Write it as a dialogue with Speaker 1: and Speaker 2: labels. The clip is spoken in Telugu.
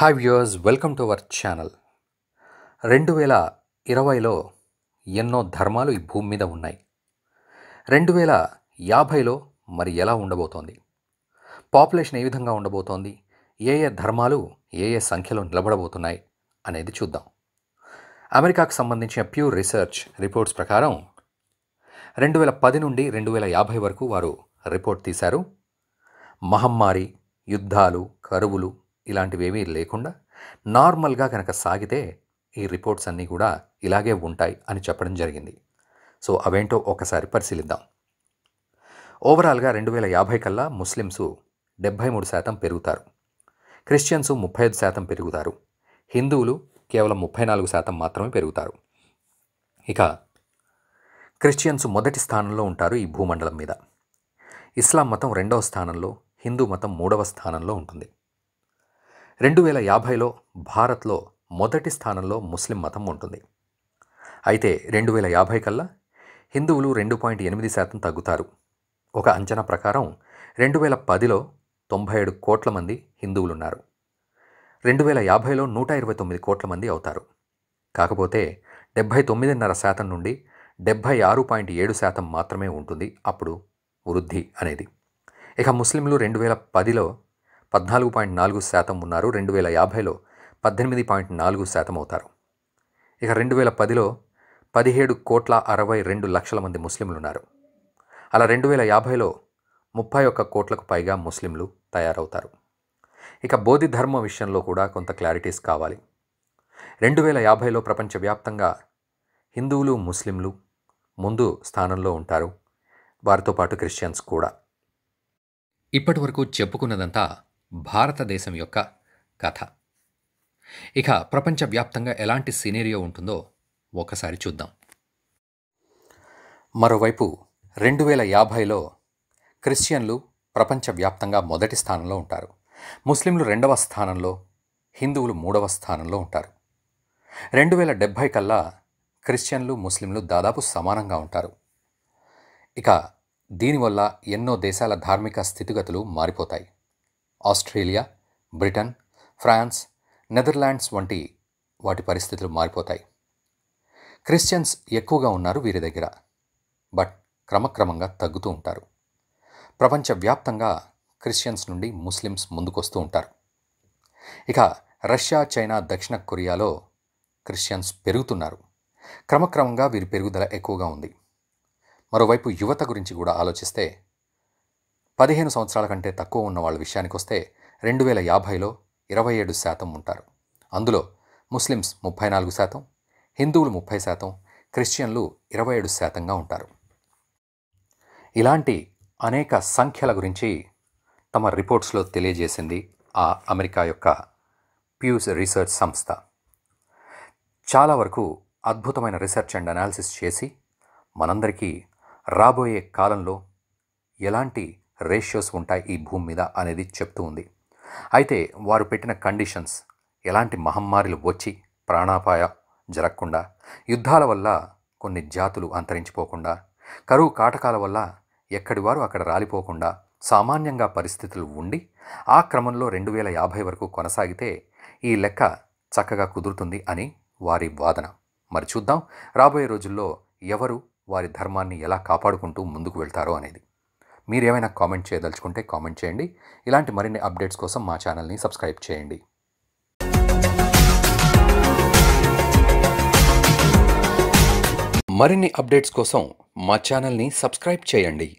Speaker 1: hi viewers welcome to our channel రెండు వేల ఇరవైలో ఎన్నో ధర్మాలు ఈ భూమి మీద ఉన్నాయి రెండు వేల యాభైలో మరి ఎలా ఉండబోతోంది పాపులేషన్ ఏ విధంగా ఉండబోతోంది ఏ ఏ ధర్మాలు ఏ ఏ సంఖ్యలో నిలబడబోతున్నాయి అనేది చూద్దాం అమెరికాకు సంబంధించిన ప్యూర్ రీసెర్చ్ రిపోర్ట్స్ ప్రకారం రెండు వేల పది నుండి రెండు వేల యాభై వరకు వారు రిపోర్ట్ తీశారు మహమ్మారి యుద్ధాలు కరువులు ఇలాంటివేమీ లేకుండా నార్మల్గా కనుక సాగితే ఈ రిపోర్ట్స్ అన్నీ కూడా ఇలాగే ఉంటాయి అని చెప్పడం జరిగింది సో అవేంటో ఒకసారి పరిశీలిద్దాం ఓవరాల్గా రెండు వేల యాభై కల్లా ముస్లిమ్స్ డెబ్భై మూడు శాతం పెరుగుతారు క్రిస్టియన్స్ ముప్పై ఐదు శాతం పెరుగుతారు హిందువులు కేవలం ముప్పై నాలుగు శాతం మాత్రమే పెరుగుతారు ఇక క్రిస్టియన్స్ మొదటి స్థానంలో ఉంటారు ఈ భూమండలం మీద ఇస్లాం మతం రెండవ స్థానంలో హిందూ మతం మూడవ స్థానంలో ఉంటుంది రెండు వేల యాభైలో భారత్లో మొదటి స్థానంలో ముస్లిం మతం ఉంటుంది అయితే రెండు వేల యాభై కల్లా హిందువులు రెండు పాయింట్ ఎనిమిది శాతం తగ్గుతారు ఒక అంచనా ప్రకారం రెండు వేల పదిలో తొంభై ఏడు కోట్ల మంది హిందువులున్నారు రెండు వేల యాభైలో నూట ఇరవై తొమ్మిది కోట్ల మంది అవుతారు కాకపోతే డెబ్భై తొమ్మిదిన్నర శాతం నుండి డెబ్భై ఆరు పాయింట్ ఏడు శాతం మాత్రమే ఉంటుంది అప్పుడు వృద్ధి అనేది ఇక ముస్లింలు రెండు వేల పదిలో పద్నాలుగు పాయింట్ నాలుగు శాతం ఉన్నారు రెండు వేల యాభైలో పద్దెనిమిది పాయింట్ నాలుగు శాతం అవుతారు ఇక రెండు వేల పదిలో పదిహేడు కోట్ల అరవై రెండు లక్షల మంది ముస్లింలు ఉన్నారు అలా రెండు వేల యాభైలో ముప్పై ఒక్క కోట్లకు పైగా ముస్లింలు తయారవుతారు ఇక బోధి ధర్మ విషయంలో కూడా కొంత క్లారిటీస్ కావాలి రెండు వేల యాభైలో ప్రపంచవ్యాప్తంగా హిందువులు ముస్లింలు ముందు స్థానంలో ఉంటారు వారితో పాటు క్రిస్టియన్స్ కూడా ఇప్పటి వరకు చెప్పుకున్నదంతా భారతదేశం యొక్క కథ ఇక ప్రపంచవ్యాప్తంగా ఎలాంటి సినేరియో ఉంటుందో ఒకసారి చూద్దాం మరోవైపు రెండు వేల యాభైలో క్రిస్టియన్లు ప్రపంచవ్యాప్తంగా మొదటి స్థానంలో ఉంటారు ముస్లింలు రెండవ స్థానంలో హిందువులు మూడవ స్థానంలో ఉంటారు రెండు వేల డెబ్భై కల్లా క్రిస్టియన్లు ముస్లింలు దాదాపు సమానంగా ఉంటారు ఇక దీనివల్ల ఎన్నో దేశాల ధార్మిక స్థితిగతులు మారిపోతాయి ఆస్ట్రేలియా బ్రిటన్ ఫ్రాన్స్ నెదర్లాండ్స్ వంటి వాటి పరిస్థితులు మారిపోతాయి క్రిస్టియన్స్ ఎక్కువగా ఉన్నారు వీరి దగ్గర బట్ క్రమక్రమంగా తగ్గుతూ ఉంటారు ప్రపంచవ్యాప్తంగా క్రిస్టియన్స్ నుండి ముస్లిమ్స్ ముందుకొస్తూ ఉంటారు ఇక రష్యా చైనా దక్షిణ కొరియాలో క్రిస్టియన్స్ పెరుగుతున్నారు క్రమక్రమంగా వీరి పెరుగుదల ఎక్కువగా ఉంది మరోవైపు యువత గురించి కూడా ఆలోచిస్తే పదిహేను సంవత్సరాల కంటే తక్కువ ఉన్న వాళ్ళ విషయానికి వస్తే రెండు వేల యాభైలో ఇరవై ఏడు శాతం ఉంటారు అందులో ముస్లిమ్స్ ముప్పై నాలుగు శాతం హిందువులు ముప్పై శాతం క్రిస్టియన్లు ఇరవై ఏడు శాతంగా ఉంటారు ఇలాంటి అనేక సంఖ్యల గురించి తమ రిపోర్ట్స్లో తెలియజేసింది ఆ అమెరికా యొక్క ప్యూస్ రీసెర్చ్ సంస్థ చాలా వరకు అద్భుతమైన రీసెర్చ్ అండ్ అనాలిసిస్ చేసి మనందరికీ రాబోయే కాలంలో ఎలాంటి రేషియోస్ ఉంటాయి ఈ భూమి మీద అనేది చెప్తూ ఉంది అయితే వారు పెట్టిన కండిషన్స్ ఎలాంటి మహమ్మారిలు వచ్చి ప్రాణాపాయ జరగకుండా యుద్ధాల వల్ల కొన్ని జాతులు అంతరించిపోకుండా కరువు కాటకాల వల్ల ఎక్కడి వారు అక్కడ రాలిపోకుండా సామాన్యంగా పరిస్థితులు ఉండి ఆ క్రమంలో రెండు వేల యాభై వరకు కొనసాగితే ఈ లెక్క చక్కగా కుదురుతుంది అని వారి వాదన మరి చూద్దాం రాబోయే రోజుల్లో ఎవరు వారి ధర్మాన్ని ఎలా కాపాడుకుంటూ ముందుకు వెళ్తారో అనేది మీరు ఏమైనా కామెంట్ చేయదలుచుకుంటే కామెంట్ చేయండి ఇలాంటి మరిన్ని అప్డేట్స్ కోసం మా ఛానల్ని సబ్స్క్రైబ్ చేయండి మరిన్ని అప్డేట్స్ కోసం మా ఛానల్ని సబ్స్క్రైబ్ చేయండి